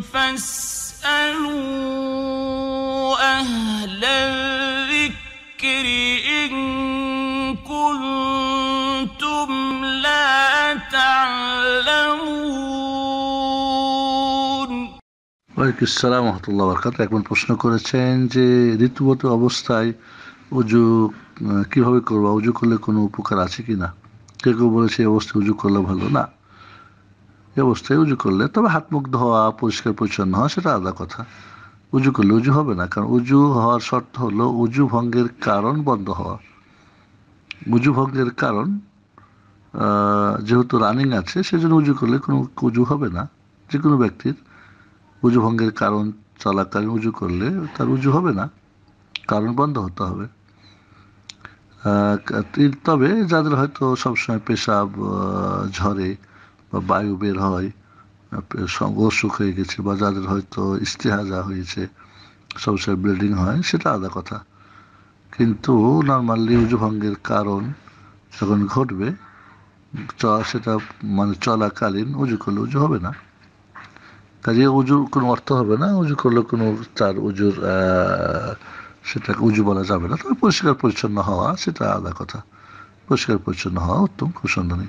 فاسألوا أهل الذكر إن كنتم لا تعلمون ওয়ালাইকুম আসসালাম রহমতুল্লাহ বরকাত একবার প্রশ্ন করেছেন যে ঋতুগত অবস্থায় উজু কিভাবে করবো উজু করলে কোনো উপকার আছে কি না কেউ কেউ বলেছে অবস্থায় উজু করলে ভালো না এ অবস্থায় উজু করলে তবে হাত মুখ ধোয়া পরিষ্কার পরিচ্ছন্ন হওয়া সেটা আলাদা কথা উজু করলে উজু হবে না কারণ উজু হওয়ার শর্ত হলো উজু ভঙ্গের কারণ বন্ধ হওয়া উজু ভঙ্গের কারণ যেহেতু রানিং আছে সেজন্য উজু করলে কোনো উজু হবে না যে কোনো ব্যক্তির উজু ভঙ্গের কারণ চলাকালীন উজু করলে তার উজু হবে না কারণ বন্ধ হতে হবে তবে যাদের হয়তো সবসময় পেশাব ঝরে বা বায়ু বের হয় অসুখ হয়ে গেছে বা যাদের হয়তো ইস্তেহাজা হয়েছে সবসময় ব্লিডিং হয় সেটা আলাদা কথা কিন্তু নর্মালি ভঙ্গের কারণ যখন ঘটবে সেটা মানে চলাকালীন উজু করলে উজু হবে না কাজে উজু কোনো অর্থ হবে না উজু করলে কোনো তার উজুর সেটাকে উজু বলা যাবে না তবে পরিষ্কার পরিচ্ছন্ন হওয়া সেটা আলাদা কথা পরিষ্কার পরিচ্ছন্ন হওয়া উত্তম খুব সন্ধানী